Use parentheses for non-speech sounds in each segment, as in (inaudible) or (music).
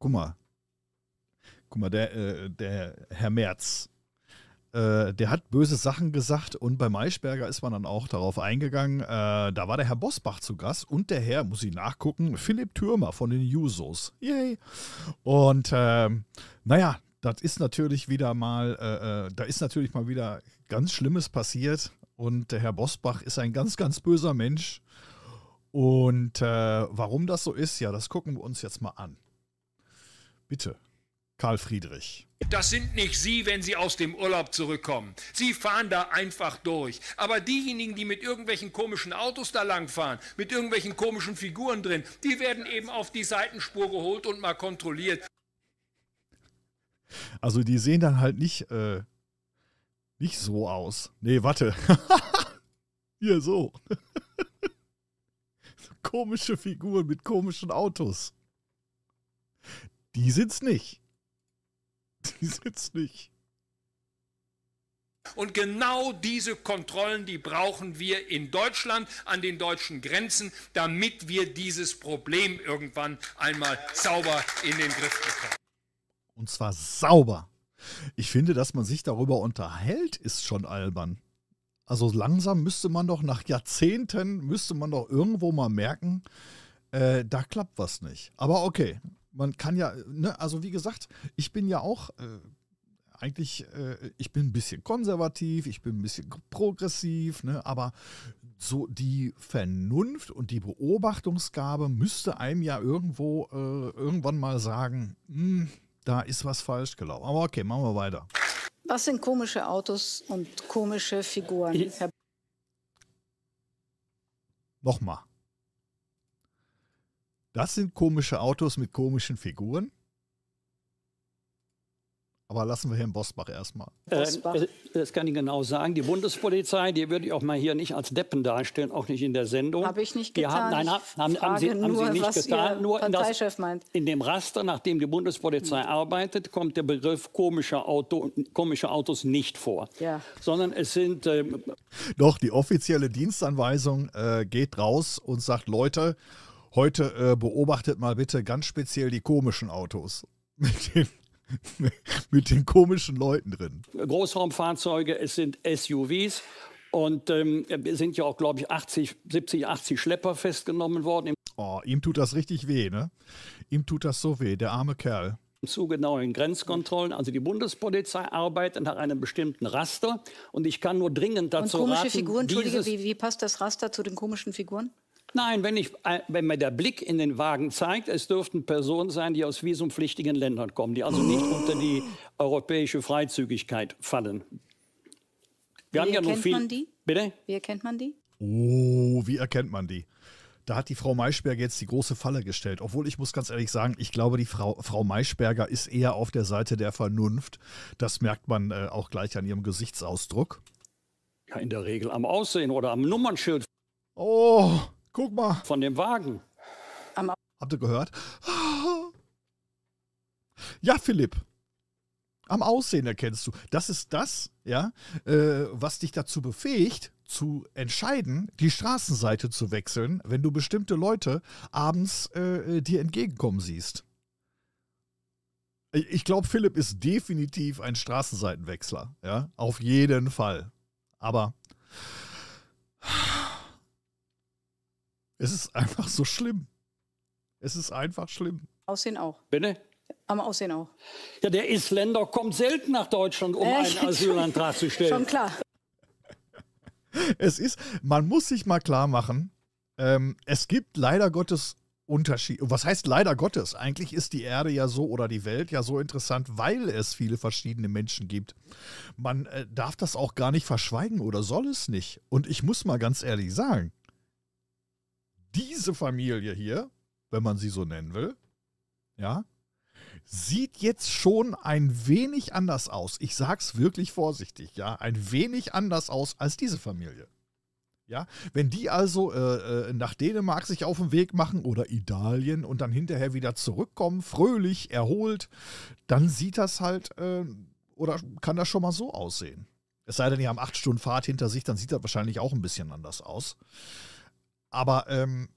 guck mal, guck mal, der, äh, der Herr Merz, äh, der hat böse Sachen gesagt und bei Maischberger ist man dann auch darauf eingegangen. Äh, da war der Herr Bosbach zu Gast und der Herr, muss ich nachgucken, Philipp Türmer von den Jusos. Yay! Und ähm, naja, das ist natürlich wieder mal, äh, äh, da ist natürlich mal wieder ganz Schlimmes passiert und der Herr Bosbach ist ein ganz, ganz böser Mensch. Und äh, warum das so ist, ja, das gucken wir uns jetzt mal an. Bitte. Karl Friedrich. Das sind nicht Sie, wenn Sie aus dem Urlaub zurückkommen. Sie fahren da einfach durch. Aber diejenigen, die mit irgendwelchen komischen Autos da langfahren, mit irgendwelchen komischen Figuren drin, die werden eben auf die Seitenspur geholt und mal kontrolliert. Also die sehen dann halt nicht, äh, nicht so aus. Nee, warte. (laughs) Hier so. so. (laughs) Komische Figuren mit komischen Autos. Die sitzt nicht. Die sitzt nicht. Und genau diese Kontrollen, die brauchen wir in Deutschland an den deutschen Grenzen, damit wir dieses Problem irgendwann einmal sauber in den Griff bekommen. Und zwar sauber. Ich finde, dass man sich darüber unterhält, ist schon albern. Also langsam müsste man doch nach Jahrzehnten, müsste man doch irgendwo mal merken, äh, da klappt was nicht. Aber okay, man kann ja, ne, also wie gesagt, ich bin ja auch äh, eigentlich, äh, ich bin ein bisschen konservativ, ich bin ein bisschen progressiv, ne, aber so die Vernunft und die Beobachtungsgabe müsste einem ja irgendwo äh, irgendwann mal sagen, mh, hm, da ist was falsch gelaufen. Aber okay, machen wir weiter. Was sind komische Autos und komische Figuren? Ich Nochmal. Das sind komische Autos mit komischen Figuren. Aber lassen wir Herrn Bosbach erstmal. Äh, äh das kann ich genau sagen. Die Bundespolizei, die würde ich auch mal hier nicht als Deppen darstellen, auch nicht in der Sendung. Habe ich nicht getan. Haben, nein, haben, haben, haben, Sie, haben nur, Sie nicht getan. Nur in, das, in, dem Raster, nachdem die Bundespolizei hm. arbeitet, kommt der Begriff komische, Auto, komische Autos nicht vor. Ja. Sondern es sind. Ähm Doch, die offizielle Dienstanweisung äh, geht raus und sagt: Leute, heute äh, beobachtet mal bitte ganz speziell die komischen Autos. (laughs) Mit den, (laughs) mit den komischen Leuten drin. Großraumfahrzeuge, es sind SUVs. Und ähm, sind ja auch, glaube ich, 80, 70, 80 Schlepper festgenommen worden. Oh, ihm tut das richtig weh, ne? Ihm tut das so weh, der arme Kerl. Zu genauen Grenzkontrollen. Also die Bundespolizei arbeitet nach einem bestimmten Raster. Und ich kann nur dringend dazu raten. Und komische raten, Figuren, Entschuldige, wie, wie passt das Raster zu den komischen Figuren? Nein, wenn, ich, äh, wenn mir der Blick in den Wagen zeigt, es dürften Personen sein, die aus visumpflichtigen Ländern kommen, die also nicht unter die europäische Freizügigkeit fallen. Wir wie haben ja noch viel. Man die? Bitte? Wie erkennt man die? Oh, wie erkennt man die? Da hat die Frau Maischberger jetzt die große Falle gestellt. Obwohl ich muss ganz ehrlich sagen, ich glaube, die Frau, Frau Maischberger ist eher auf der Seite der Vernunft. Das merkt man äh, auch gleich an ihrem Gesichtsausdruck. Ja, in der Regel am Aussehen oder am Nummernschild. Oh, Guck mal. Von dem Wagen. Am Habt ihr gehört? Ja, Philipp. Am Aussehen erkennst du. Das ist das, ja, äh, was dich dazu befähigt, zu entscheiden, die Straßenseite zu wechseln, wenn du bestimmte Leute abends äh, dir entgegenkommen siehst. Ich glaube, Philipp ist definitiv ein Straßenseitenwechsler, ja, auf jeden Fall. Aber es ist einfach so schlimm. Es ist einfach schlimm. Aussehen auch. Bitte? Am Aussehen auch. Ja, der Isländer kommt selten nach Deutschland, um äh, einen Asylantrag zu stellen. Schon klar. (laughs) Es ist, man muss sich mal klar machen, ähm, es gibt leider Gottes Unterschiede. Was heißt leider Gottes? Eigentlich ist die Erde ja so oder die Welt ja so interessant, weil es viele verschiedene Menschen gibt. Man äh, darf das auch gar nicht verschweigen oder soll es nicht. Und ich muss mal ganz ehrlich sagen, diese Familie hier, wenn man sie so nennen will, ja, sieht jetzt schon ein wenig anders aus. Ich sag's wirklich vorsichtig, ja, ein wenig anders aus als diese Familie. Ja, wenn die also äh, äh, nach Dänemark sich auf den Weg machen oder Italien und dann hinterher wieder zurückkommen, fröhlich, erholt, dann sieht das halt äh, oder kann das schon mal so aussehen. Es sei denn, die haben acht Stunden Fahrt hinter sich, dann sieht das wahrscheinlich auch ein bisschen anders aus. Aber ähm,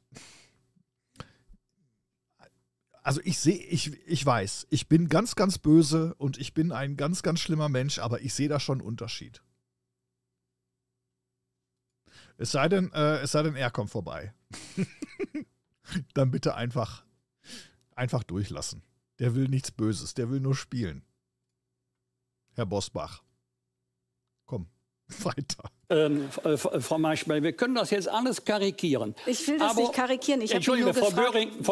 also ich sehe, ich, ich weiß, ich bin ganz, ganz böse und ich bin ein ganz, ganz schlimmer Mensch, aber ich sehe da schon einen Unterschied. Es sei denn, äh, es sei denn, er kommt vorbei. (laughs) Dann bitte einfach, einfach durchlassen. Der will nichts Böses, der will nur spielen. Herr Bosbach. Komm, (laughs) weiter. Ähm, äh, Frau Maischberg, wir können das jetzt alles karikieren. Ich will das Aber, nicht karikieren. Ich Entschuldige, Frau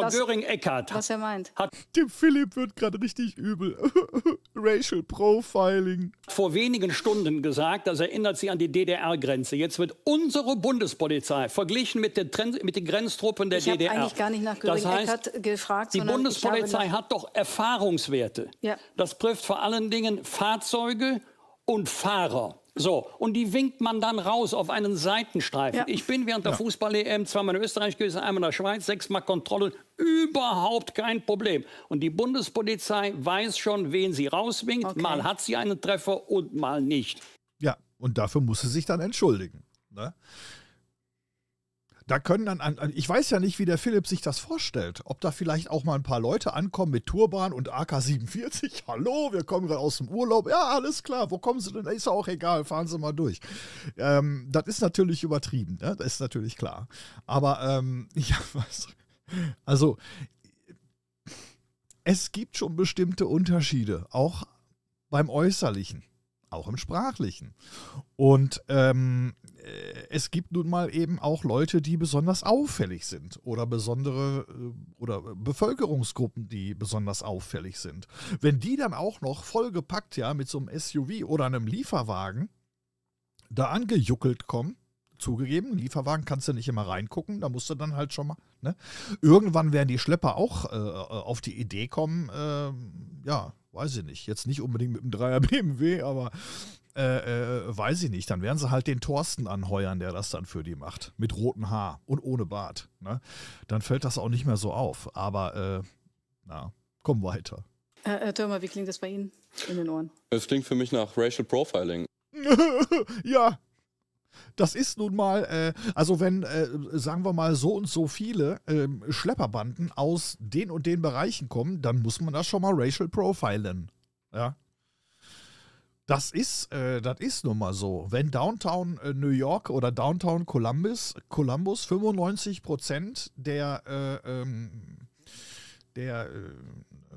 Göring-Eckardt. Was, was, er meint. Hat Dem Philipp wird gerade richtig übel. (laughs) Racial Profiling. Vor wenigen Stunden gesagt, das erinnert sich an die DDR-Grenze. Jetzt wird unsere Bundespolizei verglichen mit, der Tren mit den Grenztruppen der ich DDR. Ich habe eigentlich gar nicht nach Göring-Eckardt das heißt, gefragt. Die Bundespolizei hat doch Erfahrungswerte. Ja. Das trifft vor allen Dingen Fahrzeuge und Fahrer. So, und die winkt man dann raus auf einen Seitenstreifen. Ja. Ich bin während der ja. Fußball-EM zweimal in Österreich gewesen, einmal in der Schweiz, sechsmal Kontrollen, überhaupt kein Problem. Und die Bundespolizei weiß schon, wen sie rauswinkt. Okay. Mal hat sie einen Treffer und mal nicht. Ja, und dafür muss sie sich dann entschuldigen. Ne? Da können dann, ich weiß ja nicht, wie der Philipp sich das vorstellt. Ob da vielleicht auch mal ein paar Leute ankommen mit Turban und AK-47. (laughs) Hallo, wir kommen gerade aus dem Urlaub. Ja, alles klar. Wo kommen Sie denn? Ist auch egal. Fahren Sie mal durch. Ähm, das ist natürlich übertrieben. Ne? Das ist natürlich klar. Aber, ähm, (laughs) ja, was? Also, es gibt schon bestimmte Unterschiede. Auch beim Äußerlichen. Auch im Sprachlichen. Und ähm, äh, es gibt nun mal eben auch Leute, die besonders auffällig sind oder besondere äh, oder äh, Bevölkerungsgruppen, die besonders auffällig sind. Wenn die dann auch noch vollgepackt ja mit so einem SUV oder einem Lieferwagen da angejuckelt kommen, zugegeben, Lieferwagen kannst du nicht immer reingucken, da musst du dann halt schon mal. Ne? Irgendwann werden die Schlepper auch äh, auf die Idee kommen, äh, ja, weiß ich nicht, jetzt nicht unbedingt mit einem Dreier (laughs) BMW, aber äh, äh, weiß ich nicht. Dann werden sie halt den Thorsten anheuern, der das dann für die macht. Mit rotem Haar und ohne Bart. Ne? Dann fällt das auch nicht mehr so auf. Aber äh, na, komm weiter. Äh, äh, Türmer, wie klingt das bei Ihnen in den Ohren? Es klingt für mich nach Racial Profiling. (laughs) ja, das ist nun mal, äh, also wenn, äh, sagen wir mal, so und so viele äh, Schlepperbanden aus den und den Bereichen kommen, dann muss man das schon mal racial profilen. Ja. Das ist, äh, das ist nun mal so. Wenn Downtown äh, New York oder Downtown Columbus, Columbus 95 Prozent der, äh, ähm, der äh,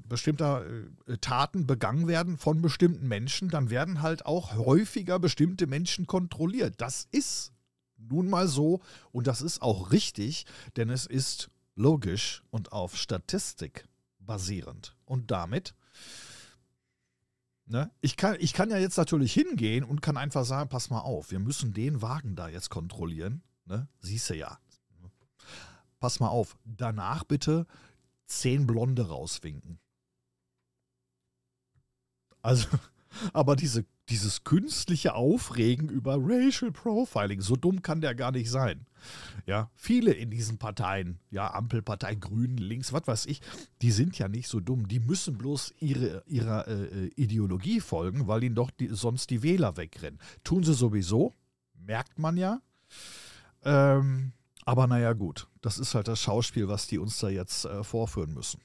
bestimmter äh, Taten begangen werden von bestimmten Menschen, dann werden halt auch häufiger bestimmte Menschen kontrolliert. Das ist nun mal so und das ist auch richtig, denn es ist logisch und auf Statistik basierend. Und damit Ne? Ich, kann, ich kann ja jetzt natürlich hingehen und kann einfach sagen, pass mal auf, wir müssen den Wagen da jetzt kontrollieren. Ne? Siehst du ja. Pass mal auf, danach bitte zehn Blonde rauswinken. Also, (laughs) aber diese dieses künstliche Aufregen über Racial Profiling, so dumm kann der gar nicht sein. Ja, viele in diesen Parteien, ja, Ampelparteien, Grünen, Links, was weiß ich, die sind ja nicht so dumm. Die müssen bloß ihre, ihrer äh, Ideologie folgen, weil ihnen doch die, sonst die Wähler wegrennen. Tun sie sowieso, merkt man ja. Ähm, aber naja, gut, das ist halt das Schauspiel, was die uns da jetzt äh, vorführen müssen.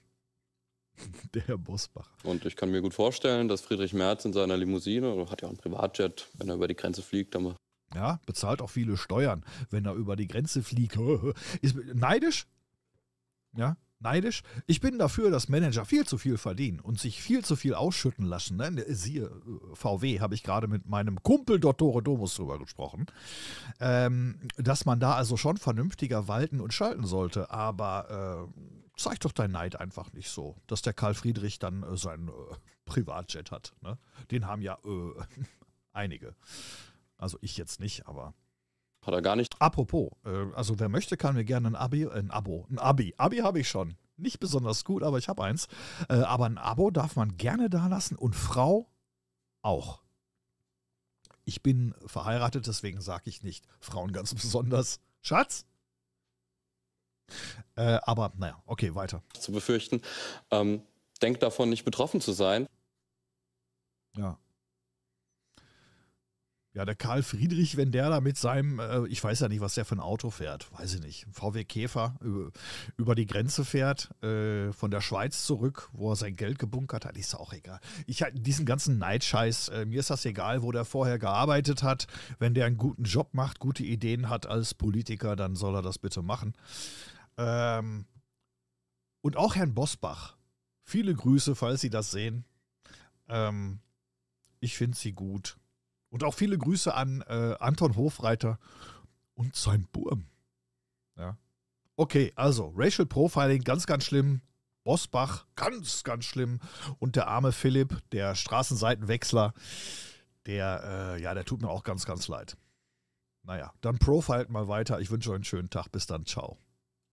(laughs) der Herr Bosbach. Und ich kann mir gut vorstellen, dass Friedrich Merz in seiner Limousine, oder hat ja auch ein Privatjet, wenn er über die Grenze fliegt, dann ja, bezahlt auch viele Steuern, wenn er über die Grenze fliegt. (laughs) Ist neidisch? Ja, neidisch. Ich bin dafür, dass Manager viel zu viel verdienen und sich viel zu viel ausschütten lassen. Ne? ne siehe, äh, VW habe ich gerade mit meinem Kumpel Dottore Domus drüber gesprochen. Ähm, dass man da also schon vernünftiger walten und schalten sollte. Aber äh, zeig doch deinen Neid einfach nicht so, dass der Karl Friedrich dann äh, seinen äh, Privatjet hat. Ne? Den haben ja äh, (laughs) einige. Also ich jetzt nicht, aber. Hat er gar nicht. Apropos, äh, also wer möchte, kann mir gerne ein Abi, äh, ein Abo, ein Abi. Abi habe ich schon. Nicht besonders gut, aber ich habe eins. Äh, aber ein Abo darf man gerne dalassen und Frau auch. Ich bin verheiratet, deswegen sage ich nicht Frauen ganz besonders. Schatz? Äh, aber naja, okay, weiter. Zu befürchten. Ähm, denkt davon, nicht betroffen zu sein. Ja. Ja, der Karl Friedrich, wenn der da mit seinem, äh, ich weiß ja nicht, was der für ein Auto fährt, weiß ich nicht, VW Käfer über, über die Grenze fährt, äh, von der Schweiz zurück, wo er sein Geld gebunkert hat, ist auch egal. Ich hatte diesen ganzen Neidscheiß, äh, mir ist das egal, wo der vorher gearbeitet hat. Wenn der einen guten Job macht, gute Ideen hat als Politiker, dann soll er das bitte machen. Ähm, und auch Herrn Bosbach. Viele Grüße, falls Sie das sehen. Ähm, ich finde sie gut. Und auch viele Grüße an äh, Anton Hofreiter und sein Burm. Ja. Okay, also Racial Profiling, ganz, ganz schlimm. Bosbach, ganz, ganz schlimm. Und der arme Philipp, der Straßenseitenwechsler, der, äh, ja, der tut mir auch ganz, ganz leid. Naja, dann profilt mal weiter. Ich wünsche euch einen schönen Tag. Bis dann. Ciao.